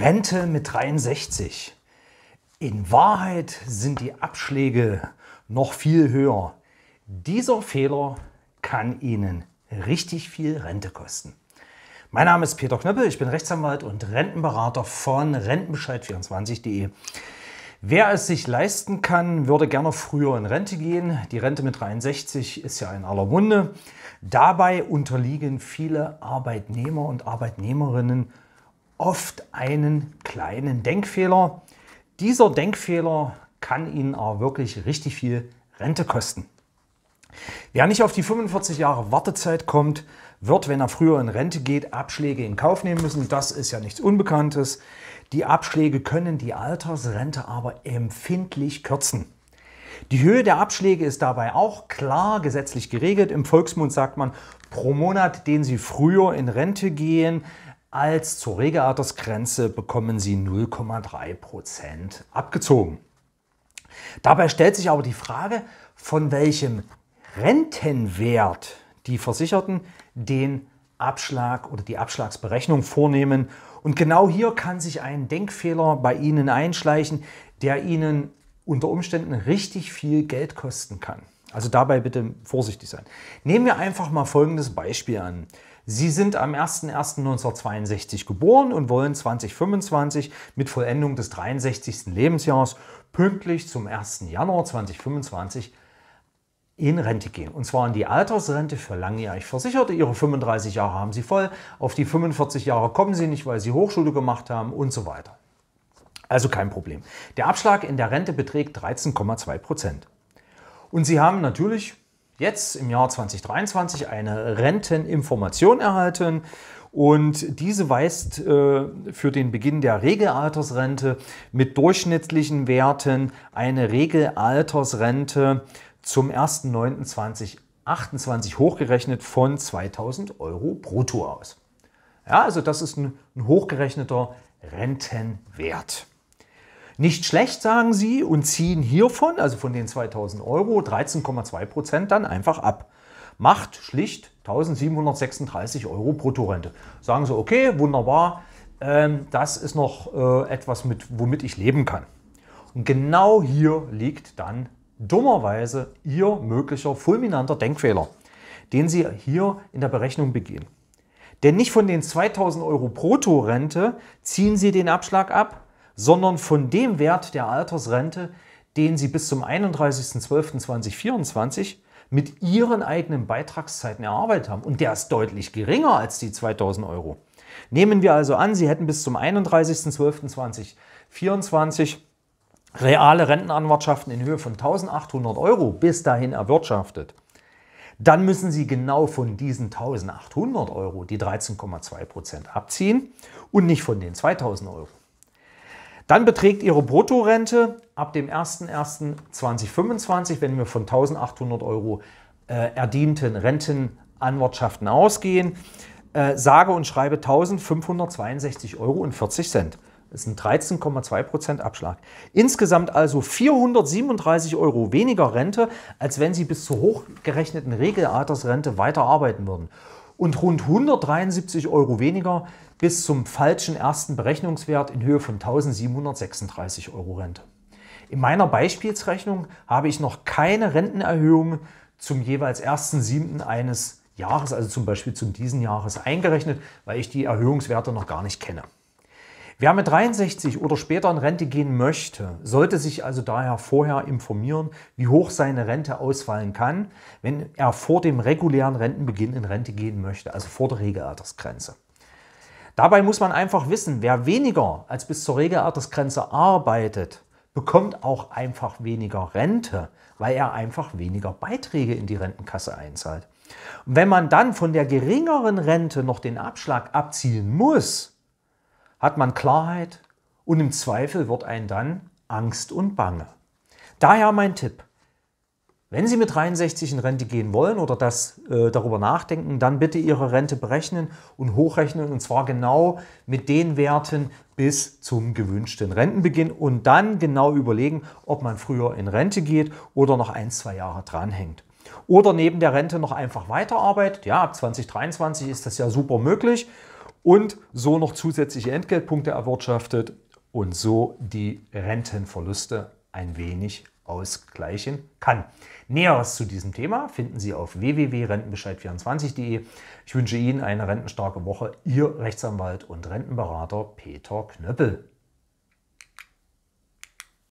Rente mit 63. In Wahrheit sind die Abschläge noch viel höher. Dieser Fehler kann Ihnen richtig viel Rente kosten. Mein Name ist Peter Knöppel, ich bin Rechtsanwalt und Rentenberater von Rentenbescheid24.de. Wer es sich leisten kann, würde gerne früher in Rente gehen. Die Rente mit 63 ist ja in aller Munde. Dabei unterliegen viele Arbeitnehmer und Arbeitnehmerinnen oft einen kleinen Denkfehler. Dieser Denkfehler kann Ihnen aber wirklich richtig viel Rente kosten. Wer nicht auf die 45 Jahre Wartezeit kommt, wird, wenn er früher in Rente geht, Abschläge in Kauf nehmen müssen. Das ist ja nichts Unbekanntes. Die Abschläge können die Altersrente aber empfindlich kürzen. Die Höhe der Abschläge ist dabei auch klar gesetzlich geregelt. Im Volksmund sagt man, pro Monat, den Sie früher in Rente gehen, als zur Regelaltersgrenze bekommen sie 0,3 abgezogen. Dabei stellt sich aber die Frage, von welchem Rentenwert die Versicherten den Abschlag oder die Abschlagsberechnung vornehmen. Und genau hier kann sich ein Denkfehler bei Ihnen einschleichen, der Ihnen unter Umständen richtig viel Geld kosten kann. Also dabei bitte vorsichtig sein. Nehmen wir einfach mal folgendes Beispiel an. Sie sind am 01.01.1962 geboren und wollen 2025 mit Vollendung des 63. Lebensjahres pünktlich zum 1. Januar 2025 in Rente gehen. Und zwar in die Altersrente für langjährig Versicherte. Ihre 35 Jahre haben Sie voll, auf die 45 Jahre kommen Sie nicht, weil Sie Hochschule gemacht haben und so weiter. Also kein Problem. Der Abschlag in der Rente beträgt 13,2 Prozent. Und Sie haben natürlich jetzt im Jahr 2023 eine Renteninformation erhalten. Und diese weist äh, für den Beginn der Regelaltersrente mit durchschnittlichen Werten eine Regelaltersrente zum 1.9.2028 hochgerechnet von 2000 Euro brutto aus. Ja, also das ist ein, ein hochgerechneter Rentenwert. Nicht schlecht, sagen sie, und ziehen hiervon, also von den 2000 Euro, 13,2 Prozent dann einfach ab. Macht schlicht 1736 Euro Bruttorente. Sagen sie, okay, wunderbar, ähm, das ist noch äh, etwas, mit, womit ich leben kann. Und genau hier liegt dann dummerweise ihr möglicher fulminanter Denkfehler, den sie hier in der Berechnung begehen. Denn nicht von den 2000 Euro Bruttorente ziehen sie den Abschlag ab, sondern von dem Wert der Altersrente, den sie bis zum 31.12.2024 mit ihren eigenen Beitragszeiten erarbeitet haben. Und der ist deutlich geringer als die 2000 Euro. Nehmen wir also an, Sie hätten bis zum 31.12.2024 reale Rentenanwartschaften in Höhe von 1800 Euro bis dahin erwirtschaftet. Dann müssen Sie genau von diesen 1800 Euro die 13,2 Prozent abziehen und nicht von den 2000 Euro. Dann beträgt Ihre Bruttorente ab dem 01.01.2025, wenn wir von 1800 Euro äh, erdienten Rentenanwartschaften ausgehen, äh, sage und schreibe 1562,40 Euro. Das ist ein 13,2% Abschlag. Insgesamt also 437 Euro weniger Rente, als wenn Sie bis zur hochgerechneten Regelaltersrente weiterarbeiten würden und rund 173 Euro weniger bis zum falschen ersten Berechnungswert in Höhe von 1736 Euro Rente. In meiner Beispielsrechnung habe ich noch keine Rentenerhöhung zum jeweils 1.7. eines Jahres, also zum Beispiel zum diesen Jahres, eingerechnet, weil ich die Erhöhungswerte noch gar nicht kenne. Wer mit 63 oder später in Rente gehen möchte, sollte sich also daher vorher informieren, wie hoch seine Rente ausfallen kann, wenn er vor dem regulären Rentenbeginn in Rente gehen möchte, also vor der Regelaltersgrenze. Dabei muss man einfach wissen, wer weniger als bis zur Regelaltersgrenze arbeitet, bekommt auch einfach weniger Rente, weil er einfach weniger Beiträge in die Rentenkasse einzahlt. Und wenn man dann von der geringeren Rente noch den Abschlag abziehen muss, hat man Klarheit und im Zweifel wird ein dann Angst und Bange. Daher mein Tipp. Wenn Sie mit 63 in Rente gehen wollen oder das, äh, darüber nachdenken, dann bitte Ihre Rente berechnen und hochrechnen und zwar genau mit den Werten bis zum gewünschten Rentenbeginn und dann genau überlegen, ob man früher in Rente geht oder noch ein, zwei Jahre dranhängt. Oder neben der Rente noch einfach weiterarbeitet. Ja, ab 2023 ist das ja super möglich und so noch zusätzliche Entgeltpunkte erwirtschaftet und so die Rentenverluste ein wenig ausgleichen kann. Näheres zu diesem Thema finden Sie auf www.rentenbescheid24.de. Ich wünsche Ihnen eine rentenstarke Woche. Ihr Rechtsanwalt und Rentenberater Peter Knöppel.